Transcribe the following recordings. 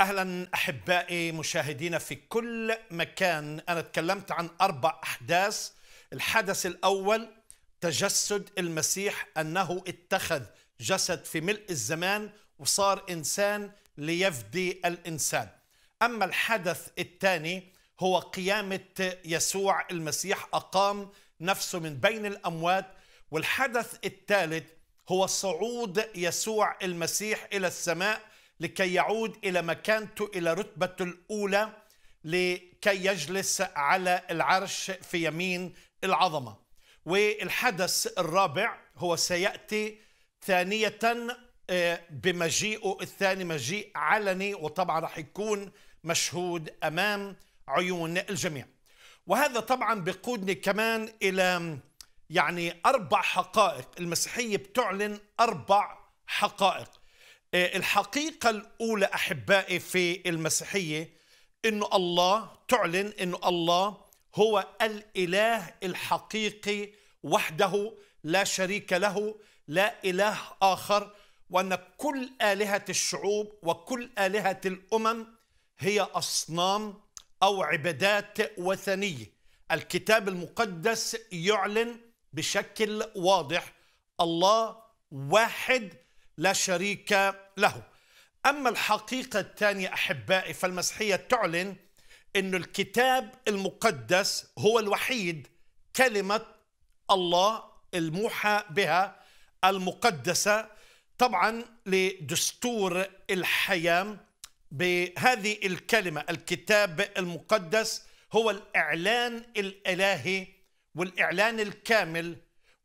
اهلا احبائي مشاهدينا في كل مكان انا تكلمت عن اربع احداث الحدث الاول تجسد المسيح انه اتخذ جسد في ملء الزمان وصار انسان ليفدي الانسان اما الحدث الثاني هو قيامه يسوع المسيح اقام نفسه من بين الاموات والحدث الثالث هو صعود يسوع المسيح الى السماء لكي يعود إلى مكانته إلى رتبته الأولى لكي يجلس على العرش في يمين العظمة والحدث الرابع هو سيأتي ثانية آه، بمجيئه الثاني مجيء علني وطبعا راح يكون مشهود أمام عيون الجميع وهذا طبعا بقودني كمان إلى يعني أربع حقائق المسيحية بتعلن أربع حقائق آه، الحقيقة الأولى أحبائي في المسيحية أنه الله تعلن أنه الله هو الإله الحقيقي وحده لا شريك له لا إله آخر وأن كل آلهة الشعوب وكل آلهة الأمم هي أصنام أو عبادات وثنية الكتاب المقدس يعلن بشكل واضح الله واحد لا شريك له أما الحقيقة الثانية أحبائي فالمسيحية تعلن أن الكتاب المقدس هو الوحيد كلمة الله الموحى بها المقدسة طبعا لدستور الحياة بهذه الكلمة الكتاب المقدس هو الإعلان الإلهي والإعلان الكامل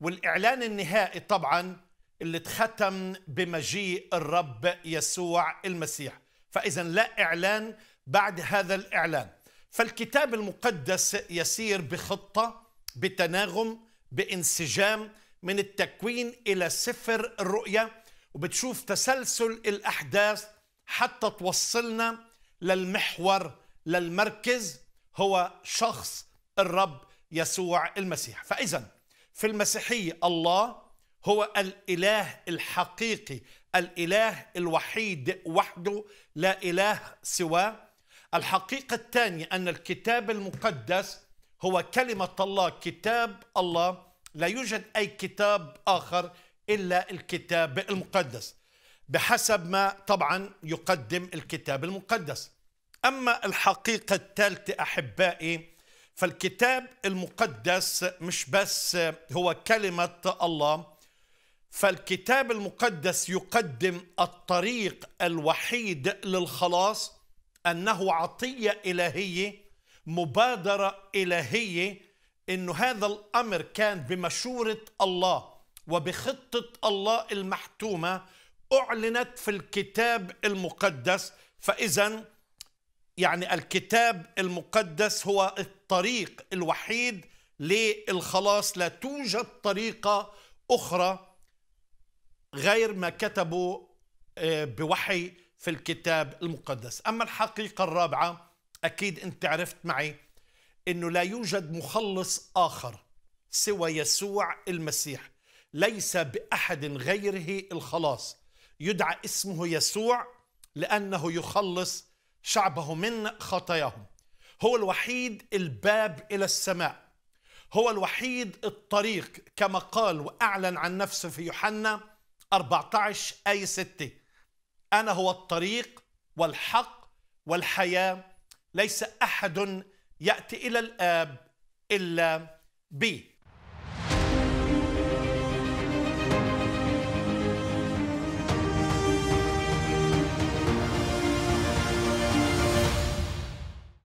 والإعلان النهائي طبعا اللي تختم بمجيء الرب يسوع المسيح فإذا لا إعلان بعد هذا الإعلان فالكتاب المقدس يسير بخطة بتناغم بانسجام من التكوين إلى سفر الرؤيا وبتشوف تسلسل الأحداث حتى توصلنا للمحور للمركز هو شخص الرب يسوع المسيح فإذا في المسيحية الله هو الاله الحقيقي الاله الوحيد وحده لا اله سواه الحقيقه الثانيه ان الكتاب المقدس هو كلمه الله كتاب الله لا يوجد اي كتاب اخر الا الكتاب المقدس بحسب ما طبعا يقدم الكتاب المقدس اما الحقيقه الثالثه احبائي فالكتاب المقدس مش بس هو كلمه الله فالكتاب المقدس يقدم الطريق الوحيد للخلاص انه عطيه الهيه مبادره الهيه انه هذا الامر كان بمشوره الله وبخطه الله المحتومه اعلنت في الكتاب المقدس فاذا يعني الكتاب المقدس هو الطريق الوحيد للخلاص لا توجد طريقه اخرى غير ما كتبوا آه، بوحي في الكتاب المقدس أما الحقيقة الرابعة أكيد أنت عرفت معي أنه لا يوجد مخلص آخر سوى يسوع المسيح ليس بأحد غيره الخلاص يدعى اسمه يسوع لأنه يخلص شعبه من خطاياهم هو الوحيد الباب إلى السماء هو الوحيد الطريق كما قال وأعلن عن نفسه في يوحنا 14 آية 6 أنا هو الطريق والحق والحياة ليس أحد يأتي إلى الآب إلا بي